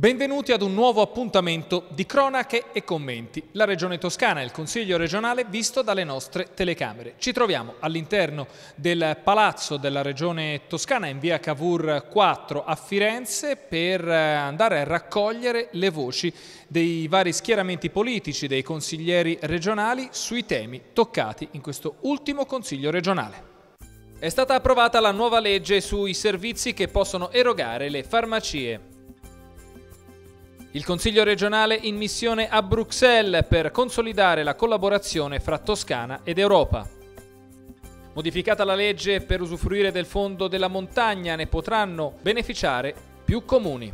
Benvenuti ad un nuovo appuntamento di cronache e commenti. La Regione Toscana e il Consiglio regionale visto dalle nostre telecamere. Ci troviamo all'interno del Palazzo della Regione Toscana in via Cavour 4 a Firenze per eh, andare a raccogliere le voci dei vari schieramenti politici, dei consiglieri regionali sui temi toccati in questo ultimo Consiglio regionale. È stata approvata la nuova legge sui servizi che possono erogare le farmacie. Il Consiglio regionale in missione a Bruxelles per consolidare la collaborazione fra Toscana ed Europa. Modificata la legge per usufruire del fondo della montagna ne potranno beneficiare più comuni.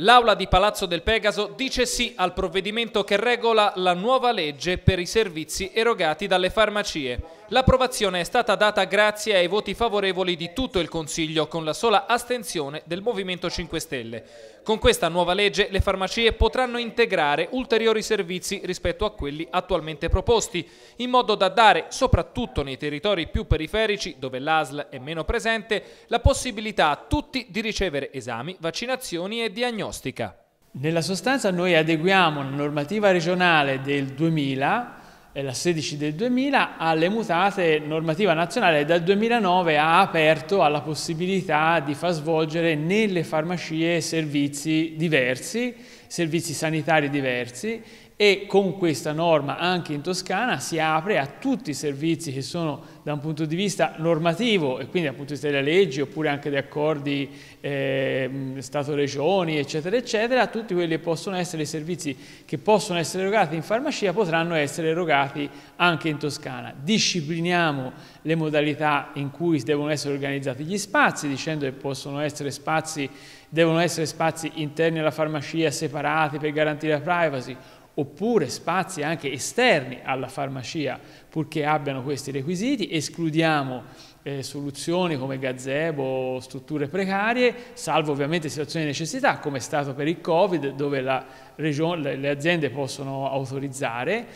L'Aula di Palazzo del Pegaso dice sì al provvedimento che regola la nuova legge per i servizi erogati dalle farmacie. L'approvazione è stata data grazie ai voti favorevoli di tutto il Consiglio, con la sola astensione del Movimento 5 Stelle. Con questa nuova legge le farmacie potranno integrare ulteriori servizi rispetto a quelli attualmente proposti, in modo da dare, soprattutto nei territori più periferici, dove l'ASL è meno presente, la possibilità a tutti di ricevere esami, vaccinazioni e diagnostica. Nella sostanza noi adeguiamo la normativa regionale del 2000 la 16 del 2000 alle mutate normativa nazionale dal 2009 ha aperto alla possibilità di far svolgere nelle farmacie servizi diversi, servizi sanitari diversi e con questa norma anche in Toscana si apre a tutti i servizi che sono da un punto di vista normativo e quindi dal punto di vista delle leggi oppure anche di accordi eh, Stato-Regioni eccetera eccetera, tutti quelli che possono essere i servizi che possono essere erogati in farmacia potranno essere erogati anche in Toscana. Discipliniamo le modalità in cui devono essere organizzati gli spazi dicendo che possono essere spazi Devono essere spazi interni alla farmacia separati per garantire la privacy oppure spazi anche esterni alla farmacia purché abbiano questi requisiti, escludiamo eh, soluzioni come gazebo o strutture precarie, salvo ovviamente situazioni di necessità come è stato per il Covid dove la regione, le aziende possono autorizzare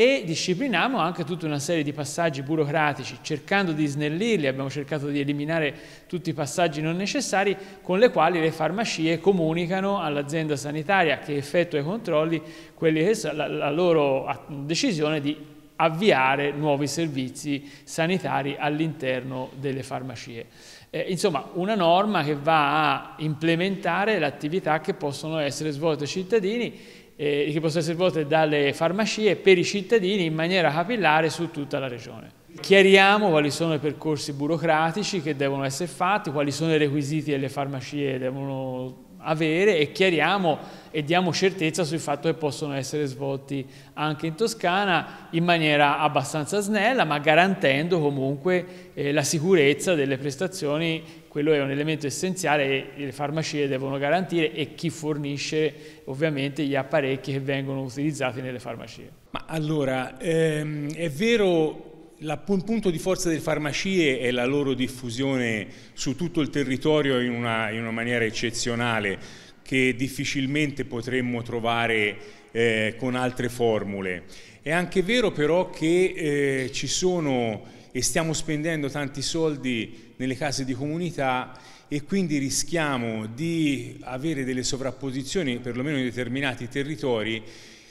e discipliniamo anche tutta una serie di passaggi burocratici, cercando di snellirli, abbiamo cercato di eliminare tutti i passaggi non necessari con le quali le farmacie comunicano all'azienda sanitaria che effettua i controlli che, la, la loro decisione di avviare nuovi servizi sanitari all'interno delle farmacie. Eh, insomma, una norma che va a implementare le attività che possono essere svolte ai cittadini eh, che possono essere svolte dalle farmacie per i cittadini in maniera capillare su tutta la regione. Chiariamo quali sono i percorsi burocratici che devono essere fatti, quali sono i requisiti che le farmacie devono avere e chiariamo e diamo certezza sul fatto che possono essere svolti anche in Toscana in maniera abbastanza snella ma garantendo comunque eh, la sicurezza delle prestazioni quello è un elemento essenziale che le farmacie devono garantire e chi fornisce ovviamente gli apparecchi che vengono utilizzati nelle farmacie. Ma allora, ehm, è vero il punto di forza delle farmacie è la loro diffusione su tutto il territorio in una, in una maniera eccezionale che difficilmente potremmo trovare eh, con altre formule. È anche vero però che eh, ci sono e stiamo spendendo tanti soldi nelle case di comunità e quindi rischiamo di avere delle sovrapposizioni, perlomeno in determinati territori,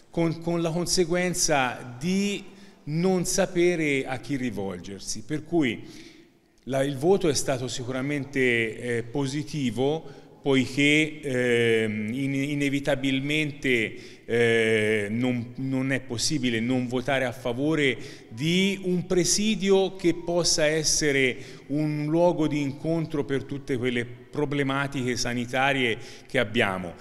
con, con la conseguenza di non sapere a chi rivolgersi. Per cui la, il voto è stato sicuramente eh, positivo, poiché eh, in inevitabilmente eh, non, non, è possibile non votare a favore di un presidio che possa essere un luogo di incontro per tutte quelle problematiche sanitarie che abbiamo.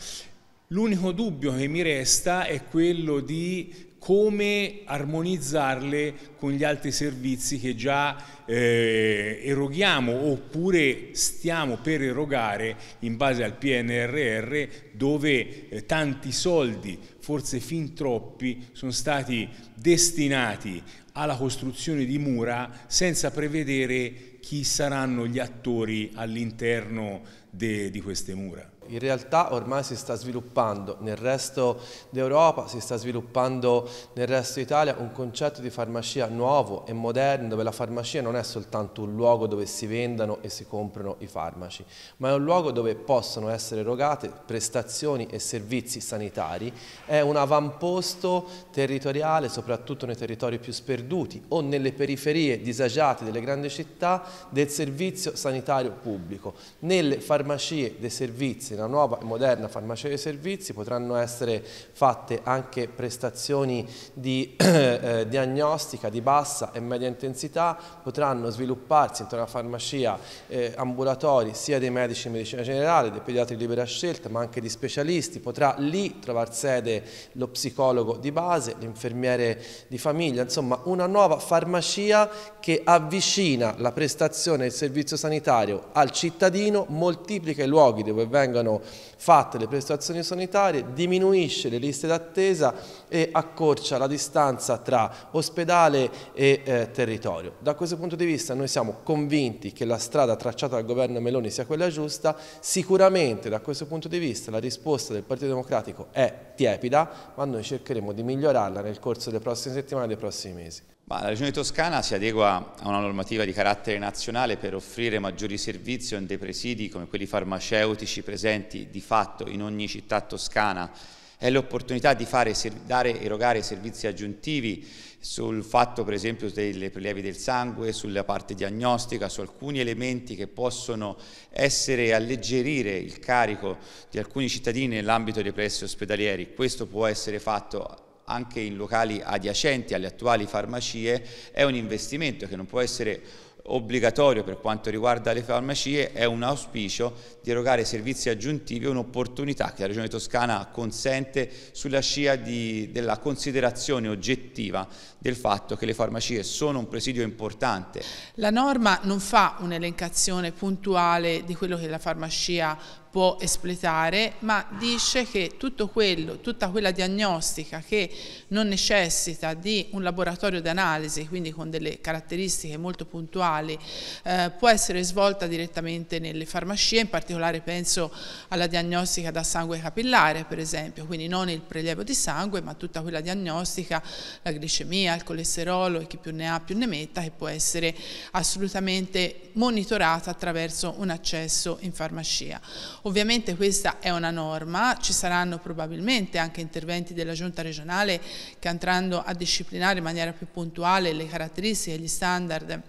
L'unico dubbio che mi resta è quello di come armonizzarle con gli altri servizi che già eh, eroghiamo oppure stiamo per erogare in base al PNRR dove eh, tanti soldi, forse fin troppi, sono stati destinati alla costruzione di mura senza prevedere chi saranno gli attori all'interno di queste mura in realtà ormai si sta sviluppando nel resto d'Europa, si sta sviluppando nel resto d'Italia un concetto di farmacia nuovo e moderno dove la farmacia non è soltanto un luogo dove si vendano e si comprano i farmaci, ma è un luogo dove possono essere erogate prestazioni e servizi sanitari, è un avamposto territoriale soprattutto nei territori più sperduti o nelle periferie disagiate delle grandi città del servizio sanitario pubblico. Nelle farmacie dei servizi una nuova e moderna farmacia dei servizi, potranno essere fatte anche prestazioni di eh, diagnostica di bassa e media intensità, potranno svilupparsi intorno alla farmacia eh, ambulatori sia dei medici di medicina generale, dei pediatri di libera scelta, ma anche di specialisti, potrà lì trovare sede lo psicologo di base, l'infermiere di famiglia, insomma una nuova farmacia che avvicina la prestazione del servizio sanitario al cittadino, moltiplica i luoghi dove vengono vengano fatte le prestazioni sanitarie, diminuisce le liste d'attesa e accorcia la distanza tra ospedale e eh, territorio. Da questo punto di vista noi siamo convinti che la strada tracciata dal governo Meloni sia quella giusta, sicuramente da questo punto di vista la risposta del Partito Democratico è tiepida, ma noi cercheremo di migliorarla nel corso delle prossime settimane e dei prossimi mesi. Ma la Regione Toscana si adegua a una normativa di carattere nazionale per offrire maggiori servizi in dei presidi come quelli farmaceutici presenti di fatto in ogni città toscana. È l'opportunità di fare, dare, erogare servizi aggiuntivi sul fatto per esempio delle prelievi del sangue, sulla parte diagnostica, su alcuni elementi che possono essere alleggerire il carico di alcuni cittadini nell'ambito dei pressi ospedalieri. Questo può essere fatto anche in locali adiacenti alle attuali farmacie è un investimento che non può essere obbligatorio per quanto riguarda le farmacie è un auspicio di erogare servizi aggiuntivi, un'opportunità che la Regione Toscana consente sulla scia di, della considerazione oggettiva del fatto che le farmacie sono un presidio importante. La norma non fa un'elencazione puntuale di quello che la farmacia può espletare, ma dice che tutto quello, tutta quella diagnostica che non necessita di un laboratorio d'analisi, quindi con delle caratteristiche molto puntuali, eh, può essere svolta direttamente nelle farmacie, in particolare penso alla diagnostica da sangue capillare per esempio, quindi non il prelievo di sangue ma tutta quella diagnostica, la glicemia, il colesterolo e chi più ne ha più ne metta che può essere assolutamente monitorata attraverso un accesso in farmacia Ovviamente questa è una norma, ci saranno probabilmente anche interventi della giunta regionale che andranno a disciplinare in maniera più puntuale le caratteristiche e gli standard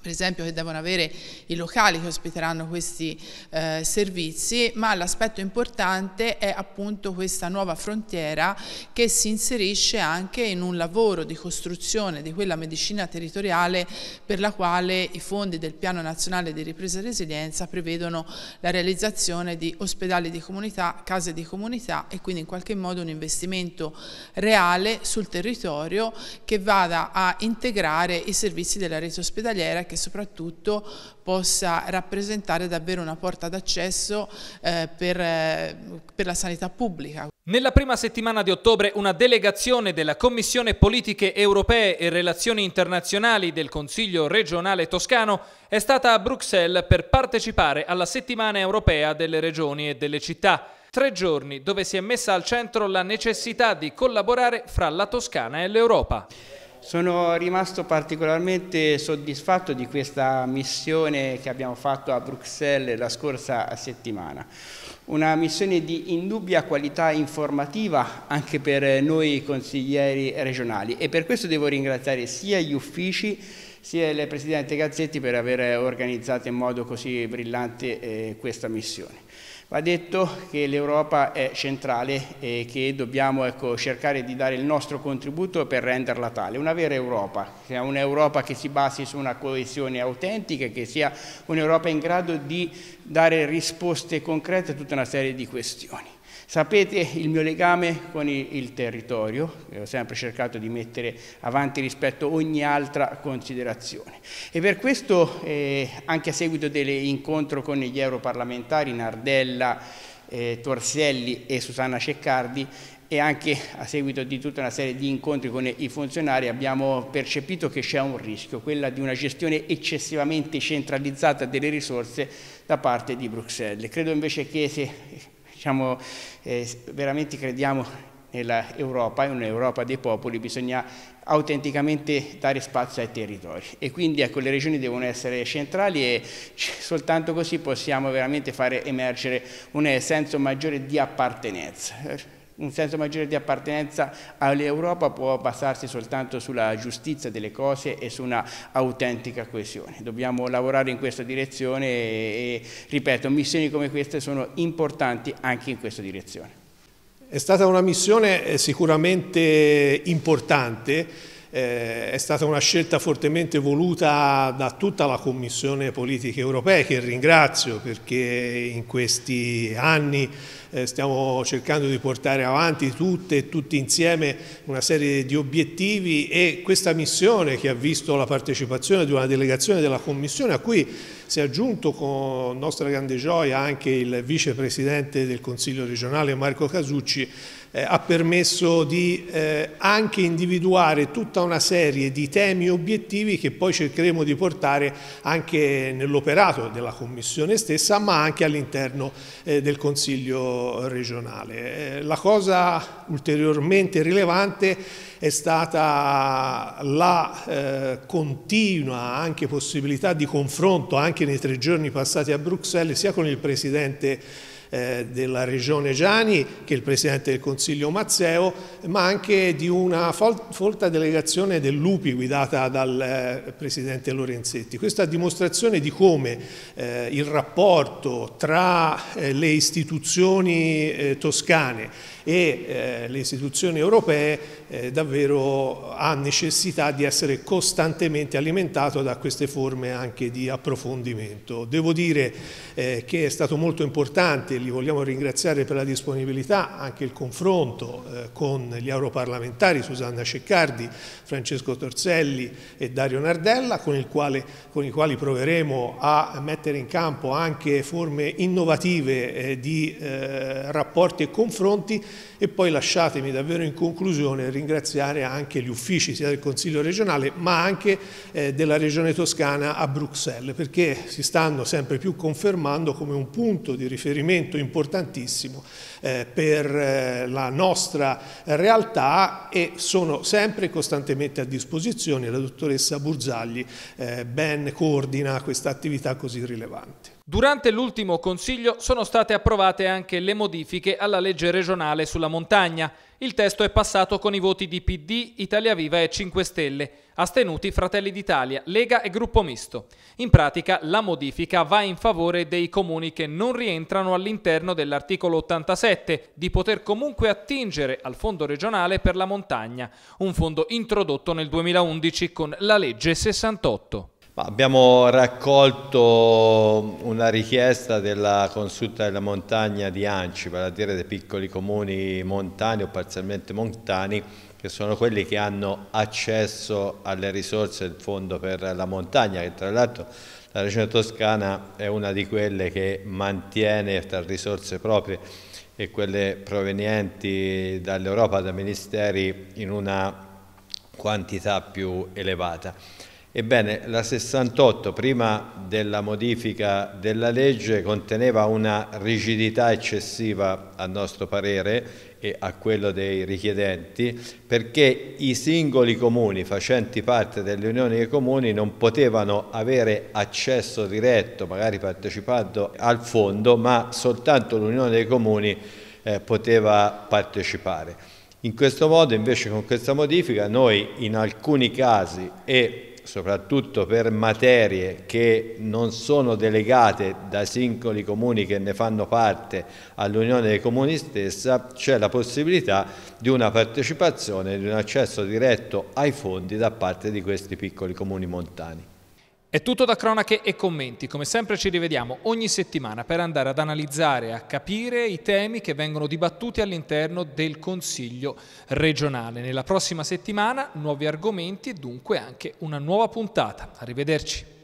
per esempio che devono avere i locali che ospiteranno questi eh, servizi, ma l'aspetto importante è appunto questa nuova frontiera che si inserisce anche in un lavoro di costruzione di quella medicina territoriale per la quale i fondi del Piano Nazionale di Ripresa e Resilienza prevedono la realizzazione di ospedali di comunità, case di comunità e quindi in qualche modo un investimento reale sul territorio che vada a integrare i servizi della rete ospedaliera che soprattutto possa rappresentare davvero una porta d'accesso eh, per, eh, per la sanità pubblica. Nella prima settimana di ottobre una delegazione della Commissione Politiche Europee e Relazioni Internazionali del Consiglio regionale toscano è stata a Bruxelles per partecipare alla settimana europea delle regioni e delle città. Tre giorni dove si è messa al centro la necessità di collaborare fra la Toscana e l'Europa. Sono rimasto particolarmente soddisfatto di questa missione che abbiamo fatto a Bruxelles la scorsa settimana. Una missione di indubbia qualità informativa anche per noi consiglieri regionali e per questo devo ringraziare sia gli uffici sia il Presidente Gazzetti per aver organizzato in modo così brillante eh, questa missione. Va detto che l'Europa è centrale e che dobbiamo ecco, cercare di dare il nostro contributo per renderla tale, una vera Europa, un'Europa che si basi su una coesione autentica, che sia un'Europa in grado di dare risposte concrete a tutta una serie di questioni. Sapete il mio legame con il, territorio, eh, ho sempre cercato di mettere avanti rispetto a ogni altra considerazione e per questo eh, anche a seguito dell'incontro con gli europarlamentari Nardella, eh, Torselli e Susanna Ceccardi e anche a seguito di tutta una serie di incontri con i funzionari abbiamo percepito che c'è un rischio, quella di una gestione eccessivamente centralizzata delle risorse da parte di Bruxelles. Credo invece che se diciamo, eh, veramente crediamo nell'Europa, in un'Europa dei popoli, bisogna autenticamente dare spazio ai territori e quindi ecco, le regioni devono essere centrali e soltanto così possiamo veramente fare emergere un eh, senso maggiore di appartenenza un senso maggiore di appartenenza all'Europa può basarsi soltanto sulla giustizia delle cose e su una autentica coesione. Dobbiamo lavorare in questa direzione e, ripeto, missioni come queste sono importanti anche in questa direzione. È stata una missione eh, sicuramente importante eh, è stata una scelta fortemente voluta da tutta la Commissione Politiche Europee che ringrazio perché in questi anni eh, stiamo cercando di portare avanti tutte e tutti insieme una serie di obiettivi e questa missione che ha visto la partecipazione di una delegazione della Commissione a cui si è aggiunto con nostra grande gioia anche il vicepresidente del Consiglio regionale Marco Casucci eh, ha permesso di eh, anche individuare tutta una serie di temi e obiettivi che poi cercheremo di portare anche nell'operato della Commissione stessa, ma anche all'interno eh, del Consiglio regionale. Eh, la cosa ulteriormente rilevante è stata la eh, continua anche possibilità di confronto anche nei tre giorni passati a Bruxelles sia con il Presidente eh, della Regione Giani, che è il Presidente del Consiglio Mazzeo, ma anche di una folta delegazione del Lupi guidata dal eh, Presidente Lorenzetti. Questa dimostrazione di come eh, il rapporto tra eh, le istituzioni eh, toscane e eh, le istituzioni europee davvero ha necessità di essere costantemente alimentato da queste forme anche di approfondimento. Devo dire che è stato molto importante li vogliamo ringraziare per la disponibilità, anche il confronto eh, con gli europarlamentari Susanna Ceccardi, Francesco Torselli e Dario Nardella, con, quale, con, i quali proveremo a mettere in campo anche forme innovative eh, di eh, rapporti e confronti e poi lasciatemi davvero in conclusione ringraziare anche gli uffici sia del Consiglio regionale ma anche eh, della Regione Toscana a Bruxelles perché si stanno sempre più confermando come un punto di riferimento elemento importantissimo eh, per eh, la nostra realtà e sono sempre costantemente a disposizione. La dottoressa Burzagli eh, ben coordina questa attività così rilevante. Durante l'ultimo Consiglio sono state approvate anche le modifiche alla legge regionale sulla montagna. Il testo è passato con i voti di PD, Italia Viva e 5 Stelle, astenuti Fratelli d'Italia, Lega e Gruppo Misto. In pratica la modifica va in favore dei comuni che non rientrano all'interno dell'articolo 87 di poter comunque attingere al Fondo regionale per la montagna, un fondo introdotto nel 2011 con la legge 68. Abbiamo raccolto una richiesta della consulta della montagna di Anci, vale a dire dei piccoli comuni montani o parzialmente montani, che sono quelli che hanno accesso alle risorse del Fondo per la montagna, che tra l'altro la Regione Toscana è una di quelle che mantiene tra risorse proprie e quelle provenienti dall'Europa, da ministeri, in una quantità più elevata. Ebbene, la 68, prima della modifica della legge, conteneva una rigidità eccessiva, a nostro parere, e a quello dei richiedenti, perché i singoli comuni facenti parte delle unioni dei comuni non potevano avere accesso diretto, magari partecipando al fondo, ma soltanto l'unione dei comuni eh, poteva partecipare. In questo modo, invece, con questa modifica, noi in alcuni casi e soprattutto per materie che non sono delegate da singoli comuni che ne fanno parte all'Unione dei Comuni stessa, c'è la possibilità di una partecipazione, di un accesso diretto ai fondi da parte di questi piccoli comuni montani. È tutto da cronache e commenti, come sempre ci rivediamo ogni settimana per andare ad analizzare e a capire i temi che vengono dibattuti all'interno del Consiglio regionale. Nella prossima settimana nuovi argomenti e dunque anche una nuova puntata. Arrivederci.